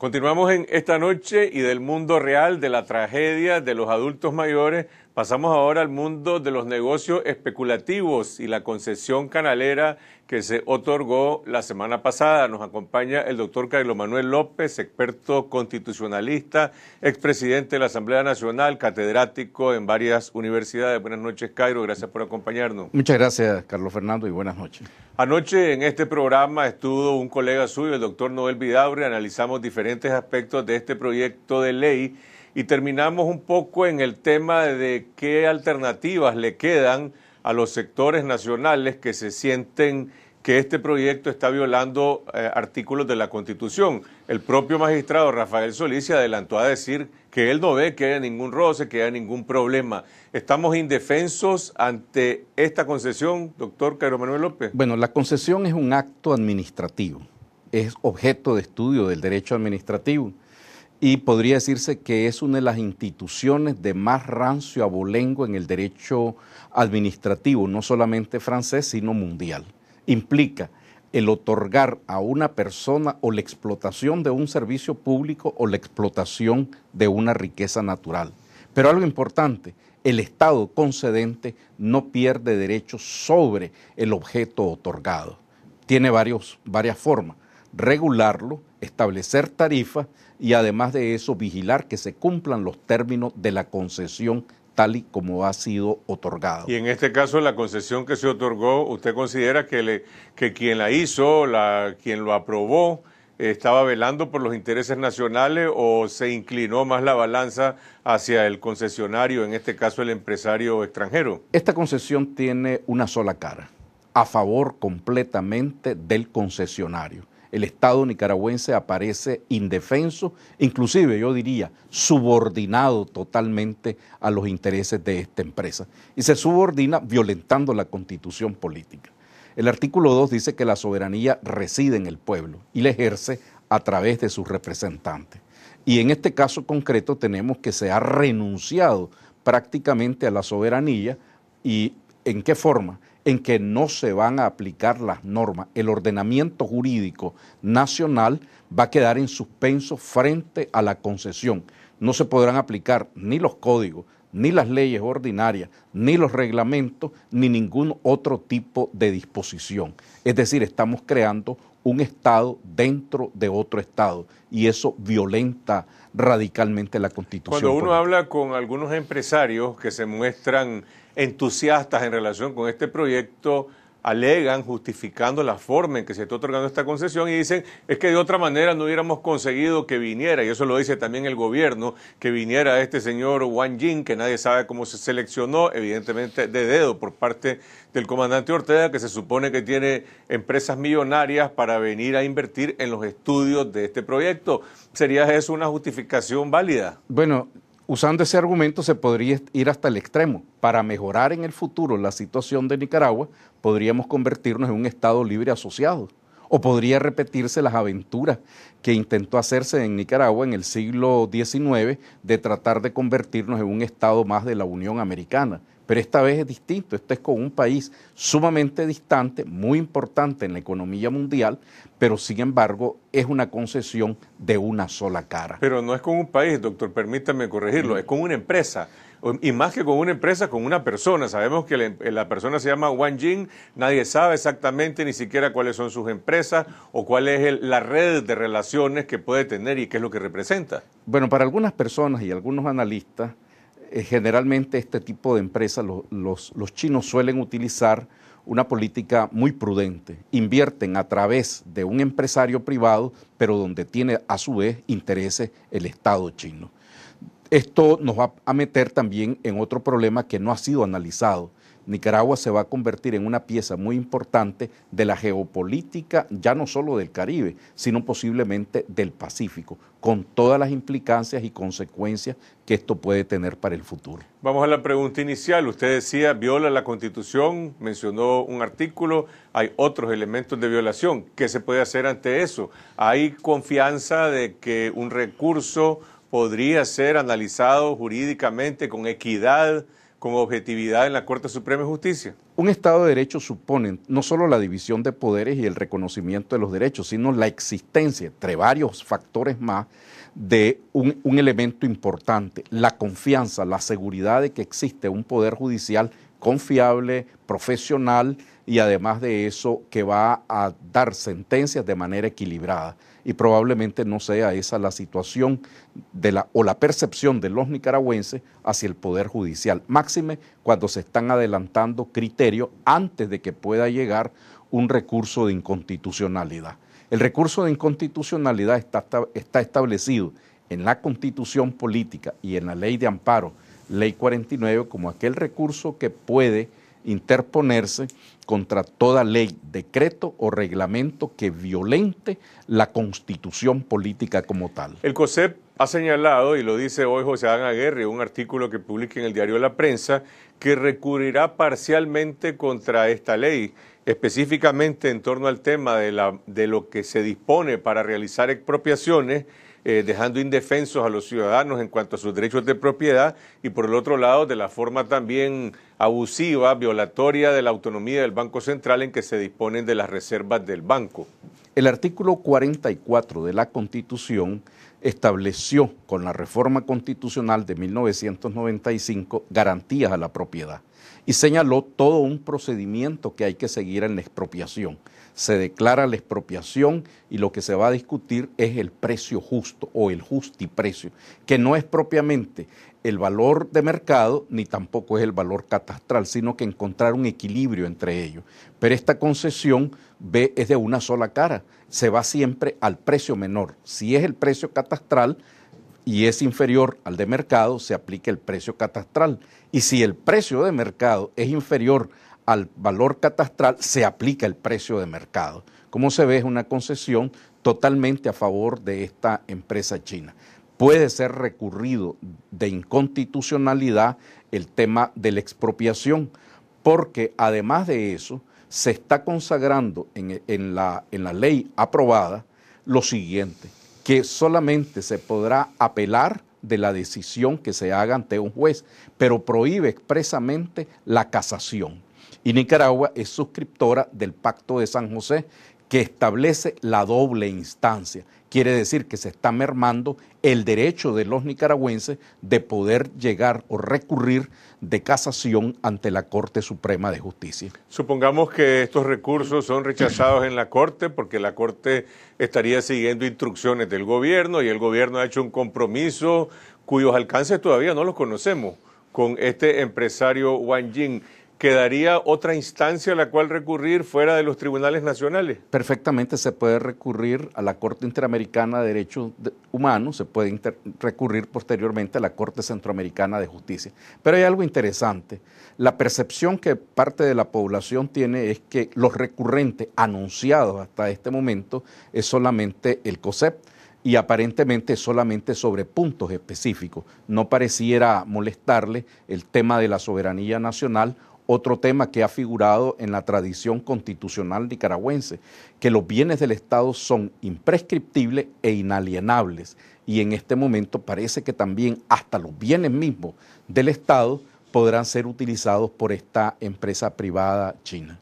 Continuamos en esta noche y del mundo real, de la tragedia de los adultos mayores, Pasamos ahora al mundo de los negocios especulativos y la concesión canalera que se otorgó la semana pasada. Nos acompaña el doctor Carlos Manuel López, experto constitucionalista, expresidente de la Asamblea Nacional, catedrático en varias universidades. Buenas noches, Cairo. Gracias por acompañarnos. Muchas gracias, Carlos Fernando, y buenas noches. Anoche en este programa estuvo un colega suyo, el doctor Noel Vidaure. Analizamos diferentes aspectos de este proyecto de ley y terminamos un poco en el tema de qué alternativas le quedan a los sectores nacionales que se sienten que este proyecto está violando eh, artículos de la Constitución. El propio magistrado Rafael Solís se adelantó a decir que él no ve que haya ningún roce, que haya ningún problema. ¿Estamos indefensos ante esta concesión, doctor Cairo Manuel López? Bueno, la concesión es un acto administrativo, es objeto de estudio del derecho administrativo y podría decirse que es una de las instituciones de más rancio abolengo en el derecho administrativo, no solamente francés, sino mundial. Implica el otorgar a una persona o la explotación de un servicio público o la explotación de una riqueza natural. Pero algo importante, el Estado concedente no pierde derechos sobre el objeto otorgado. Tiene varios, varias formas. Regularlo, establecer tarifas y además de eso vigilar que se cumplan los términos de la concesión tal y como ha sido otorgado. Y en este caso, la concesión que se otorgó, ¿usted considera que, le, que quien la hizo, la, quien lo aprobó, estaba velando por los intereses nacionales o se inclinó más la balanza hacia el concesionario, en este caso el empresario extranjero? Esta concesión tiene una sola cara, a favor completamente del concesionario el Estado nicaragüense aparece indefenso, inclusive yo diría subordinado totalmente a los intereses de esta empresa y se subordina violentando la constitución política. El artículo 2 dice que la soberanía reside en el pueblo y la ejerce a través de sus representantes. Y en este caso concreto tenemos que se ha renunciado prácticamente a la soberanía y ¿en qué forma? en que no se van a aplicar las normas. El ordenamiento jurídico nacional va a quedar en suspenso frente a la concesión. No se podrán aplicar ni los códigos, ni las leyes ordinarias, ni los reglamentos, ni ningún otro tipo de disposición. Es decir, estamos creando un Estado dentro de otro Estado y eso violenta radicalmente la Constitución. Cuando uno habla con algunos empresarios que se muestran entusiastas en relación con este proyecto alegan justificando la forma en que se está otorgando esta concesión y dicen es que de otra manera no hubiéramos conseguido que viniera, y eso lo dice también el gobierno, que viniera este señor Wang Jing que nadie sabe cómo se seleccionó, evidentemente de dedo por parte del comandante Ortega, que se supone que tiene empresas millonarias para venir a invertir en los estudios de este proyecto. ¿Sería eso una justificación válida? Bueno, usando ese argumento se podría ir hasta el extremo. Para mejorar en el futuro la situación de Nicaragua, podríamos convertirnos en un Estado libre asociado. O podría repetirse las aventuras que intentó hacerse en Nicaragua en el siglo XIX de tratar de convertirnos en un Estado más de la Unión Americana, pero esta vez es distinto, esto es con un país sumamente distante, muy importante en la economía mundial, pero sin embargo es una concesión de una sola cara. Pero no es con un país, doctor, permítame corregirlo, es con una empresa. Y más que con una empresa, con una persona. Sabemos que la, persona se llama Wang Jing, nadie sabe exactamente ni siquiera cuáles son sus empresas o cuál es la red de relaciones que puede tener y qué es lo que representa. Bueno, para algunas personas y algunos analistas, eh, generalmente este tipo de empresas, los, los chinos suelen utilizar una política muy prudente. Invierten a través de un empresario privado, pero donde tiene a su vez intereses el Estado chino. Esto nos va a meter también en otro problema que no ha sido analizado, Nicaragua se va a convertir en una pieza muy importante de la geopolítica, ya no solo del Caribe, sino posiblemente del Pacífico, con todas las implicancias y consecuencias que esto puede tener para el futuro. Vamos a la pregunta inicial. Usted decía, viola la Constitución, mencionó un artículo, hay otros elementos de violación. ¿Qué se puede hacer ante eso? ¿Hay confianza de que un recurso podría ser analizado jurídicamente con equidad? ¿Como objetividad en la Corte Suprema de Justicia. Un Estado de Derecho supone no solo la división de poderes y el reconocimiento de los derechos, sino la existencia, entre varios factores más, de un elemento importante, la confianza, la seguridad de que existe un poder judicial confiable, profesional, y además de eso que va a dar sentencias de manera equilibrada. Y probablemente no sea esa la situación o la percepción de los nicaragüenses hacia el Poder Judicial, máxime cuando se están adelantando criterios antes de que pueda llegar un recurso de inconstitucionalidad. El recurso de inconstitucionalidad está, está establecido en la constitución política y en la ley de amparo, ley 49, como aquel recurso que puede interponerse contra toda ley, decreto o reglamento que violente la constitución política como tal. El COSEP ha señalado, y lo dice hoy José Adán Aguirre, un artículo que publica en el diario La Prensa, que recurrirá parcialmente contra esta ley, específicamente en torno al tema de, de lo que se dispone para realizar expropiaciones eh, dejando indefensos a los ciudadanos en cuanto a sus derechos de propiedad y por el otro lado de la forma también abusiva, violatoria de la autonomía del Banco Central en que se disponen de las reservas del banco. El artículo 44 de la Constitución estableció con la reforma constitucional de 1995 garantías a la propiedad y señaló todo un procedimiento que hay que seguir en la expropiación se declara la expropiación y lo que se va a discutir es el precio justo o el justiprecio, que no es propiamente el valor de mercado ni tampoco es el valor catastral, sino que encontrar un equilibrio entre ellos. Pero esta concesión ve, es de una sola cara, se va siempre al precio menor. Si es el precio catastral, y es inferior al de mercado, se aplica el precio catastral. Y si el precio de mercado es inferior al valor catastral se aplica el precio de mercado. Como se ve, es una concesión totalmente a favor de esta empresa china. Puede ser recurrido de inconstitucionalidad el tema de la expropiación, porque además de eso, se está consagrando en, la, la ley aprobada lo siguiente, que solamente se podrá apelar de la decisión que se haga ante un juez, pero prohíbe expresamente la casación y Nicaragua es suscriptora del Pacto de San José que establece la doble instancia. Quiere decir que se está mermando el derecho de los nicaragüenses de poder llegar o recurrir de casación ante la Corte Suprema de Justicia. Supongamos que estos recursos son rechazados en la Corte porque la Corte estaría siguiendo instrucciones del gobierno y el gobierno ha hecho un compromiso cuyos alcances todavía no los conocemos con este empresario Wang Jing. ¿Quedaría otra instancia a la cual recurrir fuera de los tribunales nacionales? Perfectamente se puede recurrir a la Corte Interamericana de Derechos Humanos, se puede recurrir posteriormente a la Corte Centroamericana de Justicia. Pero hay algo interesante. La percepción que parte de la población tiene es que los recurrentes anunciados hasta este momento es solamente el COSEP y aparentemente solamente sobre puntos específicos. No pareciera molestarle el tema de la soberanía nacional otro tema que ha figurado en la tradición constitucional nicaragüense, que los bienes del Estado son imprescriptibles e inalienables. Y en este momento parece que también hasta los bienes mismos del Estado podrán ser utilizados por esta empresa privada china.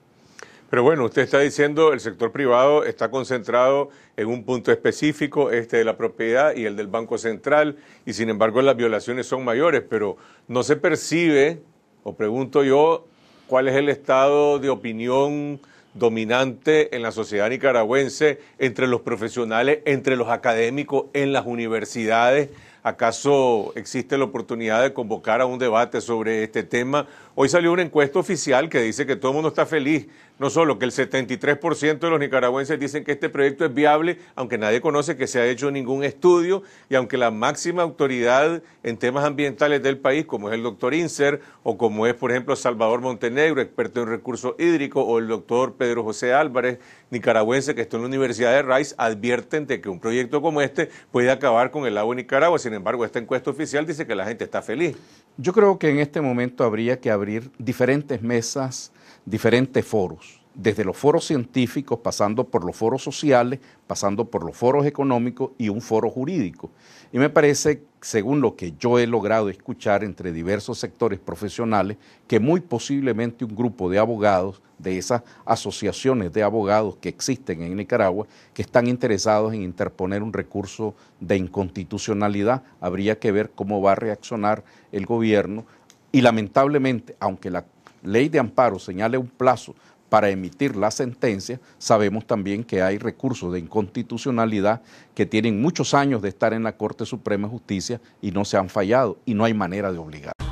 Pero bueno, usted está diciendo el sector privado está concentrado en un punto específico, este de la propiedad y el del Banco Central, y sin embargo las violaciones son mayores, pero no se percibe, o pregunto yo, cuál es el estado de opinión dominante en la sociedad nicaragüense, entre los profesionales, entre los académicos, en las universidades, ¿Acaso existe la oportunidad de convocar a un debate sobre este tema? Hoy salió una encuesta oficial que dice que todo el mundo está feliz, no solo que el 73% de los nicaragüenses dicen que este proyecto es viable, aunque nadie conoce que se ha hecho ningún estudio y aunque la máxima autoridad en temas ambientales del país, como es el doctor Inser o como es, por ejemplo, Salvador Montenegro, experto en recursos hídricos, o el doctor Pedro José Álvarez, nicaragüense que están en la Universidad de Rice advierten de que un proyecto como este puede acabar con el agua de Nicaragua. Sin embargo, esta encuesta oficial dice que la gente está feliz. Yo creo que en este momento habría que abrir diferentes mesas, diferentes foros desde los foros científicos, pasando por los foros sociales, pasando por los foros económicos y un foro jurídico. Y me parece, según lo que yo he logrado escuchar entre diversos sectores profesionales, que muy posiblemente un grupo de abogados, de esas asociaciones de abogados que existen en Nicaragua, que están interesados en interponer un recurso de inconstitucionalidad, habría que ver cómo va a reaccionar el gobierno. Y lamentablemente, aunque la ley de amparo señale un plazo para emitir la sentencia. Sabemos también que hay recursos de inconstitucionalidad que tienen muchos años de estar en la Corte Suprema de Justicia y no se han fallado y no hay manera de obligar.